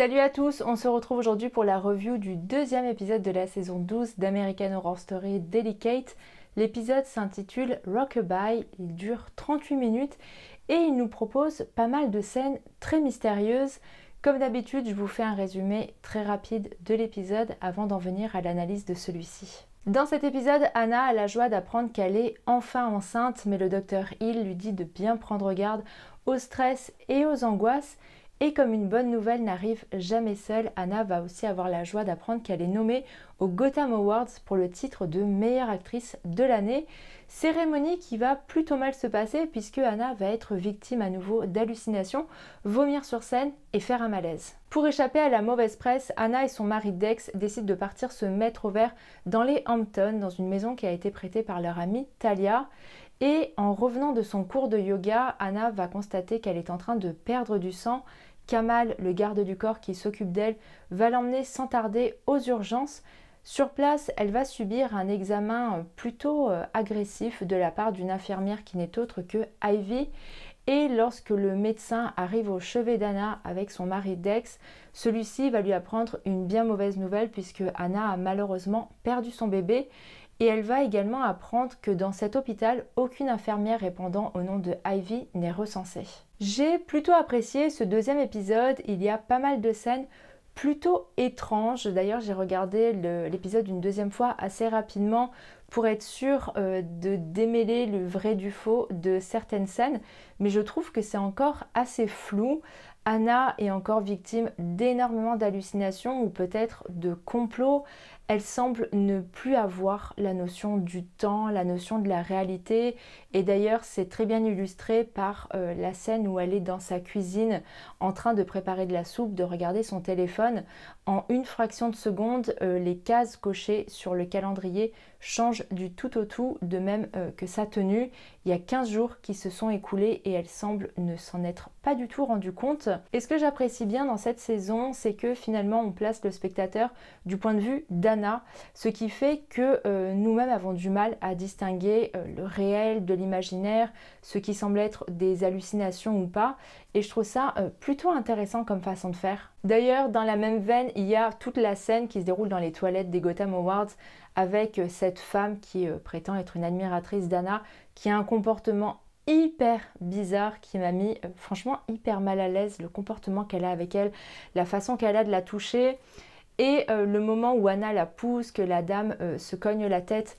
Salut à tous, on se retrouve aujourd'hui pour la review du deuxième épisode de la saison 12 d'American Horror Story Delicate. L'épisode s'intitule Rockabye, il dure 38 minutes et il nous propose pas mal de scènes très mystérieuses. Comme d'habitude, je vous fais un résumé très rapide de l'épisode avant d'en venir à l'analyse de celui-ci. Dans cet épisode, Anna a la joie d'apprendre qu'elle est enfin enceinte, mais le docteur Hill lui dit de bien prendre garde au stress et aux angoisses et comme une bonne nouvelle n'arrive jamais seule, Anna va aussi avoir la joie d'apprendre qu'elle est nommée aux Gotham Awards pour le titre de meilleure actrice de l'année. Cérémonie qui va plutôt mal se passer puisque Anna va être victime à nouveau d'hallucinations, vomir sur scène et faire un malaise. Pour échapper à la mauvaise presse, Anna et son mari Dex décident de partir se mettre au vert dans les Hamptons, dans une maison qui a été prêtée par leur amie Talia. Et en revenant de son cours de yoga, Anna va constater qu'elle est en train de perdre du sang Kamal, le garde du corps qui s'occupe d'elle, va l'emmener sans tarder aux urgences. Sur place, elle va subir un examen euh, plutôt euh, agressif de la part d'une infirmière qui n'est autre que Ivy. Et lorsque le médecin arrive au chevet d'Anna avec son mari Dex, celui-ci va lui apprendre une bien mauvaise nouvelle puisque Anna a malheureusement perdu son bébé et elle va également apprendre que dans cet hôpital, aucune infirmière répondant au nom de Ivy n'est recensée. J'ai plutôt apprécié ce deuxième épisode, il y a pas mal de scènes plutôt étranges. D'ailleurs, j'ai regardé l'épisode une deuxième fois assez rapidement pour être sûr euh, de démêler le vrai du faux de certaines scènes, mais je trouve que c'est encore assez flou. Anna est encore victime d'énormément d'hallucinations ou peut-être de complots elle semble ne plus avoir la notion du temps, la notion de la réalité. Et d'ailleurs, c'est très bien illustré par euh, la scène où elle est dans sa cuisine en train de préparer de la soupe, de regarder son téléphone. En une fraction de seconde, euh, les cases cochées sur le calendrier changent du tout au tout, de même euh, que sa tenue. Il y a 15 jours qui se sont écoulés et elle semble ne s'en être pas du tout rendue compte. Et ce que j'apprécie bien dans cette saison, c'est que finalement, on place le spectateur du point de vue d'Anne ce qui fait que euh, nous-mêmes avons du mal à distinguer euh, le réel de l'imaginaire, ce qui semble être des hallucinations ou pas, et je trouve ça euh, plutôt intéressant comme façon de faire. D'ailleurs, dans la même veine, il y a toute la scène qui se déroule dans les toilettes des Gotham Awards avec cette femme qui prétend être une admiratrice d'Anna, qui a un comportement hyper bizarre qui m'a mis franchement hyper mal à l'aise le comportement qu'elle a avec elle, la façon qu'elle a de la toucher, et euh, le moment où Anna la pousse, que la dame euh, se cogne la tête,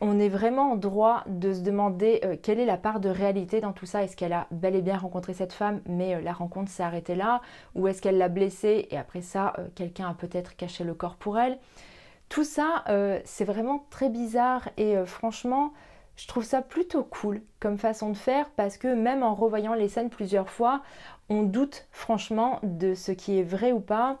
on est vraiment en droit de se demander euh, quelle est la part de réalité dans tout ça. Est-ce qu'elle a bel et bien rencontré cette femme, mais la rencontre s'est arrêtée là Ou est-ce qu'elle l'a blessée et après ça, quelqu'un a peut-être caché le corps pour elle Tout ça, c'est vraiment très bizarre et franchement, je trouve ça plutôt cool comme façon de faire parce que même en revoyant les scènes plusieurs fois, on doute franchement de ce qui est vrai ou pas.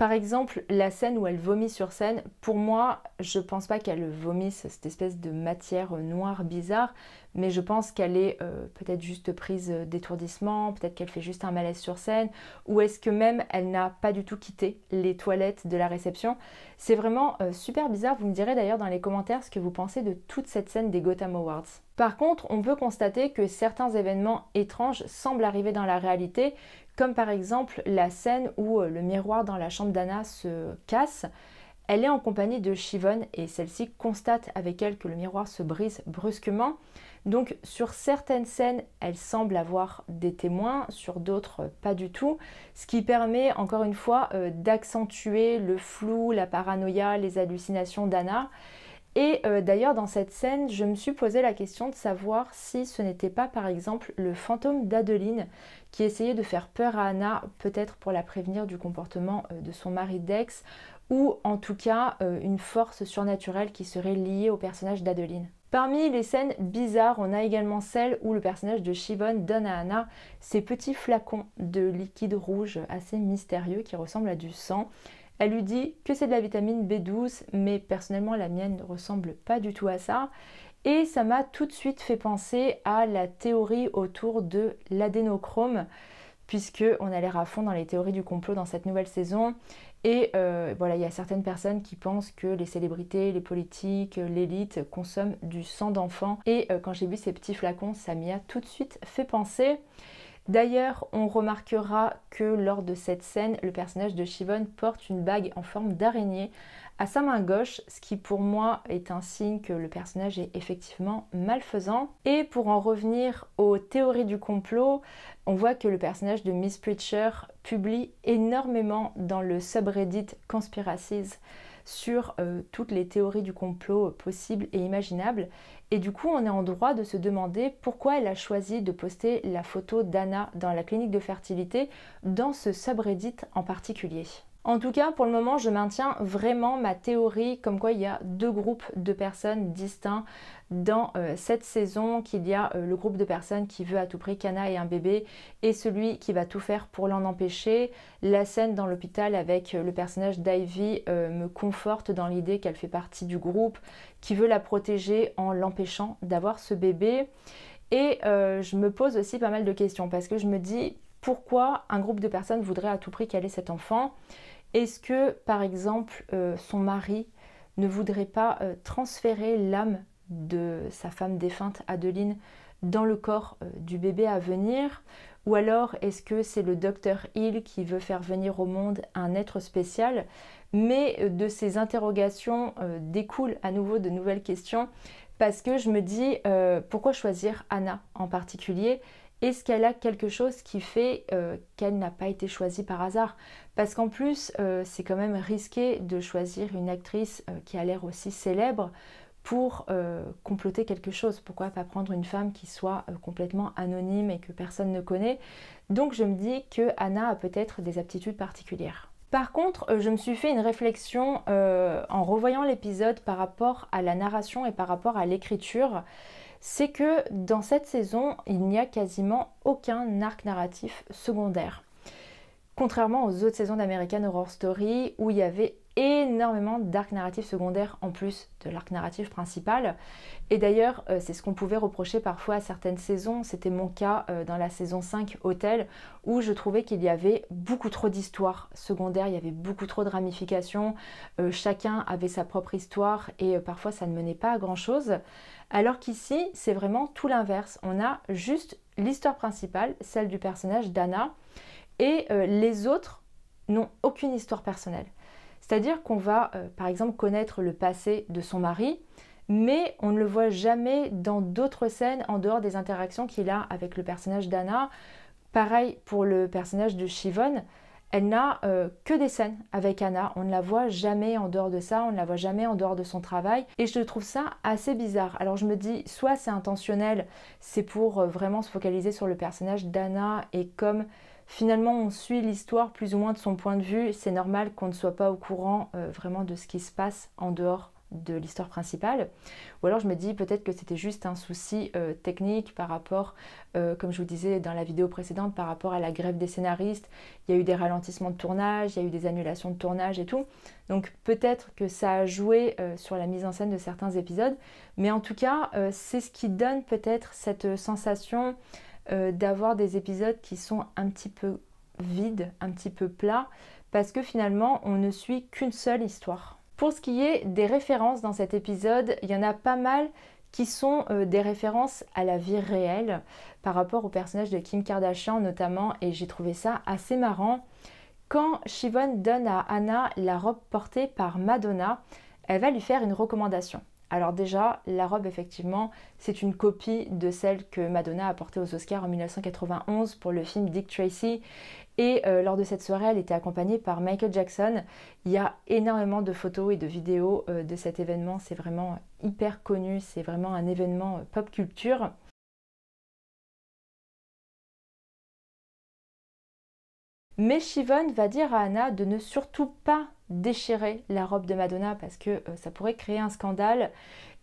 Par exemple, la scène où elle vomit sur scène, pour moi, je pense pas qu'elle vomisse cette espèce de matière noire bizarre, mais je pense qu'elle est euh, peut-être juste prise d'étourdissement, peut-être qu'elle fait juste un malaise sur scène, ou est-ce que même elle n'a pas du tout quitté les toilettes de la réception. C'est vraiment euh, super bizarre, vous me direz d'ailleurs dans les commentaires ce que vous pensez de toute cette scène des Gotham Awards. Par contre, on peut constater que certains événements étranges semblent arriver dans la réalité, comme par exemple la scène où euh, le miroir dans la chambre d'Anna se casse. Elle est en compagnie de Shivonne et celle-ci constate avec elle que le miroir se brise brusquement. Donc sur certaines scènes, elle semble avoir des témoins, sur d'autres euh, pas du tout, ce qui permet encore une fois euh, d'accentuer le flou, la paranoïa, les hallucinations d'Anna et euh, d'ailleurs, dans cette scène, je me suis posé la question de savoir si ce n'était pas, par exemple, le fantôme d'Adeline qui essayait de faire peur à Anna, peut-être pour la prévenir du comportement euh, de son mari Dex, ou en tout cas euh, une force surnaturelle qui serait liée au personnage d'Adeline. Parmi les scènes bizarres, on a également celle où le personnage de Shivon donne à Anna ces petits flacons de liquide rouge assez mystérieux qui ressemblent à du sang elle lui dit que c'est de la vitamine B12, mais personnellement la mienne ne ressemble pas du tout à ça. Et ça m'a tout de suite fait penser à la théorie autour de l'adénochrome, puisque on a l'air à fond dans les théories du complot dans cette nouvelle saison. Et euh, voilà, il y a certaines personnes qui pensent que les célébrités, les politiques, l'élite consomment du sang d'enfant Et euh, quand j'ai vu ces petits flacons, ça m'y a tout de suite fait penser. D'ailleurs, on remarquera que lors de cette scène, le personnage de Shivon porte une bague en forme d'araignée à sa main gauche, ce qui pour moi est un signe que le personnage est effectivement malfaisant. Et pour en revenir aux théories du complot, on voit que le personnage de Miss Preacher publie énormément dans le subreddit Conspiracies sur euh, toutes les théories du complot possibles et imaginables. Et du coup, on est en droit de se demander pourquoi elle a choisi de poster la photo d'Anna dans la clinique de fertilité dans ce subreddit en particulier. En tout cas, pour le moment, je maintiens vraiment ma théorie comme quoi il y a deux groupes de personnes distincts dans euh, cette saison qu'il y a euh, le groupe de personnes qui veut à tout prix qu'Anna ait un bébé et celui qui va tout faire pour l'en empêcher. La scène dans l'hôpital avec euh, le personnage d'Ivy me conforte dans l'idée qu'elle fait partie du groupe qui veut la protéger en l'empêchant d'avoir ce bébé. Et je me pose aussi pas mal de questions parce que je me dis pourquoi un groupe de personnes voudrait à tout prix qu'elle ait cet enfant Est-ce que par exemple son mari ne voudrait pas transférer l'âme de sa femme défunte Adeline dans le corps euh, du bébé à venir Ou alors est-ce que c'est le docteur Hill qui veut faire venir au monde un être spécial Mais euh, de ces interrogations euh, découlent à nouveau de nouvelles questions parce que je me dis pourquoi choisir Anna en particulier est-ce qu'elle a quelque chose qui fait qu'elle n'a pas été choisie par hasard Parce qu'en plus, c'est quand même risqué de choisir une actrice qui a l'air aussi célèbre pour euh, comploter quelque chose. Pourquoi pas prendre une femme qui soit euh, complètement anonyme et que personne ne connaît Donc je me dis que Anna a peut-être des aptitudes particulières. Par contre, euh, je me suis fait une réflexion en revoyant l'épisode par rapport à la narration et par rapport à l'écriture. C'est que dans cette saison, il n'y a quasiment aucun arc narratif secondaire. Contrairement aux autres saisons d'American Horror Story où il y avait énormément d'arcs narratifs secondaires en plus de l'arc narratif principal. Et d'ailleurs, euh, c'est ce qu'on pouvait reprocher parfois à certaines saisons. C'était mon cas euh, dans la saison 5 Hôtel, où je trouvais qu'il y avait beaucoup trop d'histoires secondaires, il y avait beaucoup trop de ramifications. Euh, chacun avait sa propre histoire et parfois ça ne menait pas à grand-chose. Alors qu'ici, c'est vraiment tout l'inverse. On a juste l'histoire principale, celle du personnage d'Anna et euh, les autres n'ont aucune histoire personnelle. C'est-à-dire qu'on va, euh, par exemple, connaître le passé de son mari, mais on ne le voit jamais dans d'autres scènes en dehors des interactions qu'il a avec le personnage d'Anna. Pareil pour le personnage de Chivonne elle n'a euh, que des scènes avec Anna. On ne la voit jamais en dehors de ça, on ne la voit jamais en dehors de son travail. Et je trouve ça assez bizarre. Alors je me dis, soit c'est intentionnel, c'est pour euh, vraiment se focaliser sur le personnage d'Anna et comme finalement on suit l'histoire plus ou moins de son point de vue, c'est normal qu'on ne soit pas au courant euh, vraiment de ce qui se passe en dehors de l'histoire principale. Ou alors je me dis peut-être que c'était juste un souci euh, technique par rapport, euh, comme je vous disais dans la vidéo précédente, par rapport à la grève des scénaristes. Il y a eu des ralentissements de tournage, il y a eu des annulations de tournage et tout. Donc peut-être que ça a joué euh, sur la mise en scène de certains épisodes. Mais en tout cas, c'est ce qui donne peut-être cette sensation d'avoir des épisodes qui sont un petit peu vides, un petit peu plats, parce que finalement on ne suit qu'une seule histoire. Pour ce qui est des références dans cet épisode, il y en a pas mal qui sont euh, des références à la vie réelle par rapport au personnage de Kim Kardashian notamment et j'ai trouvé ça assez marrant. Quand Shivon donne à Anna la robe portée par Madonna, elle va lui faire une recommandation. Alors déjà, la robe, effectivement, c'est une copie de celle que Madonna a portée aux Oscars en 1991 pour le film Dick Tracy. Et euh, lors de cette soirée, elle était accompagnée par Michael Jackson. Il y a énormément de photos et de vidéos euh, de cet événement. C'est vraiment hyper connu. C'est vraiment un événement euh, pop culture. Mais Shivon va dire à Anna de ne surtout pas déchirer la robe de Madonna parce que euh, ça pourrait créer un scandale.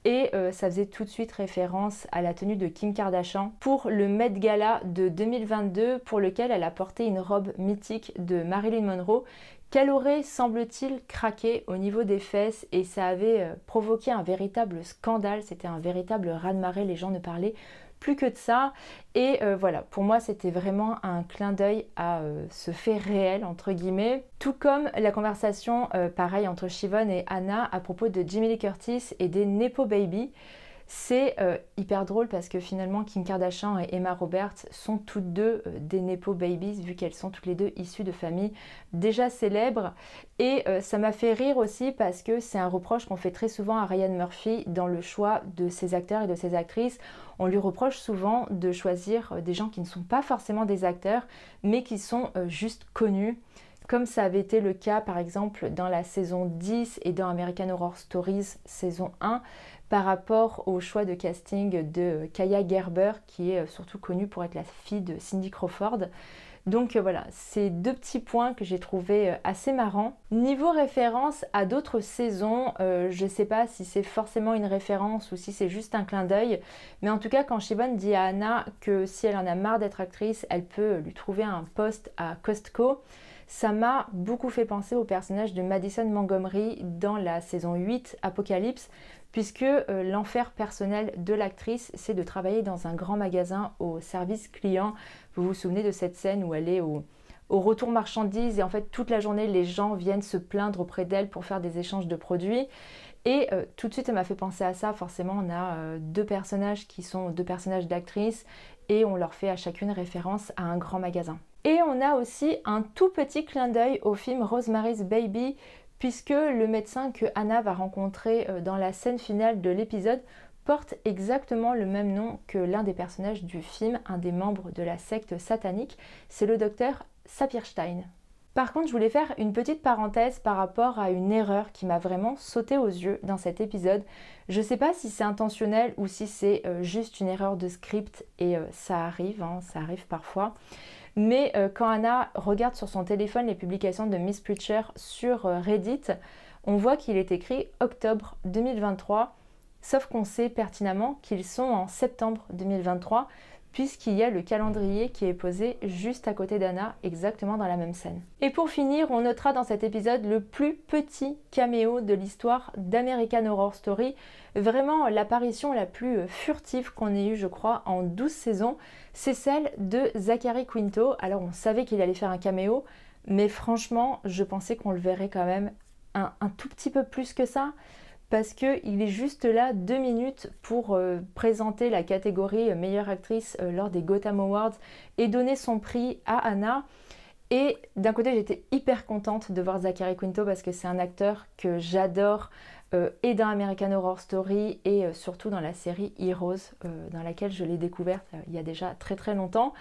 Et euh, ça faisait tout de suite référence à la tenue de Kim Kardashian pour le Met Gala de 2022 pour lequel elle a porté une robe mythique de Marilyn Monroe qu'elle aurait, semble-t-il, craqué au niveau des fesses et ça avait euh, provoqué un véritable scandale, c'était un véritable raz-de-marée, les gens ne parlaient plus que de ça. Et euh, voilà, pour moi, c'était vraiment un clin d'œil à euh, ce fait réel, entre guillemets. Tout comme la conversation, pareille euh, pareil, entre Shivon et Anna à propos de Jimmy Lee Curtis et des Nepo Baby. C'est euh, hyper drôle parce que finalement Kim Kardashian et Emma Roberts sont toutes deux euh, des Nepo Babies vu qu'elles sont toutes les deux issues de familles déjà célèbres. Et euh, ça m'a fait rire aussi parce que c'est un reproche qu'on fait très souvent à Ryan Murphy dans le choix de ses acteurs et de ses actrices. On lui reproche souvent de choisir des gens qui ne sont pas forcément des acteurs mais qui sont juste connus comme ça avait été le cas par exemple dans la saison 10 et dans American Horror Stories saison 1 par rapport au choix de casting de Kaya Gerber qui est euh, surtout connue pour être la fille de Cindy Crawford. Donc euh, voilà, ces deux petits points que j'ai trouvé euh, assez marrants. Niveau référence à d'autres saisons, je ne sais pas si c'est forcément une référence ou si c'est juste un clin d'œil, mais en tout cas quand Shibon dit à Anna que si elle en a marre d'être actrice, elle peut lui trouver un poste à Costco, ça m'a beaucoup fait penser au personnage de Madison Montgomery dans la saison 8 Apocalypse, puisque euh, l'enfer personnel de l'actrice, c'est de travailler dans un grand magasin au service client. Vous vous souvenez de cette scène où elle est au, retour marchandise et en fait toute la journée les gens viennent se plaindre auprès d'elle pour faire des échanges de produits et euh, tout de suite elle m'a fait penser à ça forcément on a euh, deux personnages qui sont deux personnages d'actrices et on leur fait à chacune référence à un grand magasin et on a aussi un tout petit clin d'œil au film Rosemary's Baby, puisque le médecin que Anna va rencontrer euh, dans la scène finale de l'épisode porte exactement le même nom que l'un des personnages du film, un des membres de la secte satanique, c'est le docteur Sapirstein. Par contre, je voulais faire une petite parenthèse par rapport à une erreur qui m'a vraiment sauté aux yeux dans cet épisode. Je sais pas si c'est intentionnel ou si c'est euh, juste une erreur de script et euh, ça arrive, hein, ça arrive parfois. Mais euh, quand Anna regarde sur son téléphone les publications de Miss Preacher sur euh, Reddit, on voit qu'il est écrit octobre 2023, sauf qu'on sait pertinemment qu'ils sont en septembre 2023, puisqu'il y a le calendrier qui est posé juste à côté d'Anna, exactement dans la même scène. Et pour finir, on notera dans cet épisode le plus petit caméo de l'histoire d'American Horror Story, vraiment l'apparition la plus euh, furtive qu'on ait eue, je crois, en 12 saisons, c'est celle de Zachary Quinto. Alors on savait qu'il allait faire un caméo, mais franchement, je pensais qu'on le verrait quand même un tout petit peu plus que ça parce qu'il est juste là deux minutes pour euh, présenter la catégorie euh, meilleure actrice euh, lors des Gotham Awards et donner son prix à Anna. Et d'un côté, j'étais hyper contente de voir Zachary Quinto parce que c'est un acteur que j'adore et dans American Horror Story et surtout dans la série Heroes dans laquelle je l'ai découverte il y a déjà très très longtemps.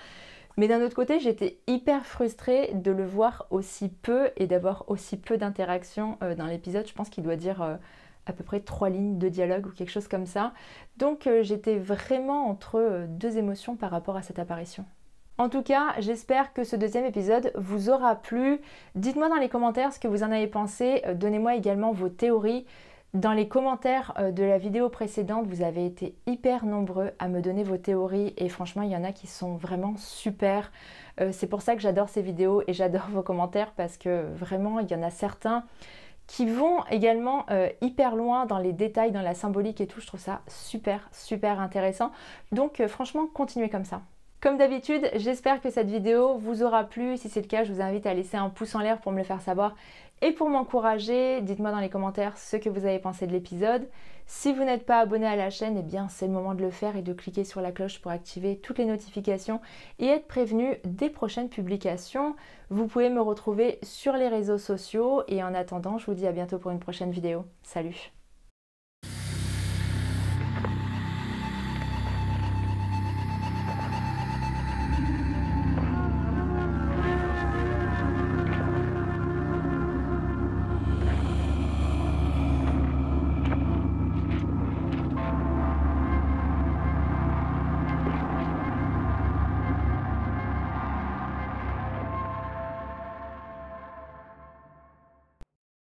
Mais d'un autre côté, j'étais hyper frustrée de le voir aussi peu et d'avoir aussi peu d'interactions dans l'épisode. Je pense qu'il doit dire à peu près trois lignes de dialogue ou quelque chose comme ça. Donc euh, j'étais vraiment entre euh, deux émotions par rapport à cette apparition. En tout cas, j'espère que ce deuxième épisode vous aura plu. Dites-moi dans les commentaires ce que vous en avez pensé. Euh, donnez-moi également vos théories. Dans les commentaires de la vidéo précédente, vous avez été hyper nombreux à me donner vos théories et franchement, il y en a qui sont vraiment super. c'est pour ça que j'adore ces vidéos et j'adore vos commentaires parce que vraiment, il y en a certains qui vont également euh, hyper loin dans les détails, dans la symbolique et tout. Je trouve ça super, super intéressant. Donc euh, franchement, continuez comme ça. Comme d'habitude, j'espère que cette vidéo vous aura plu. Si c'est le cas, je vous invite à laisser un pouce en l'air pour me le faire savoir. Et pour m'encourager, dites-moi dans les commentaires ce que vous avez pensé de l'épisode. Si vous n'êtes pas abonné à la chaîne, eh bien c'est le moment de le faire et de cliquer sur la cloche pour activer toutes les notifications et être prévenu des prochaines publications. Vous pouvez me retrouver sur les réseaux sociaux et en attendant, je vous dis à bientôt pour une prochaine vidéo. Salut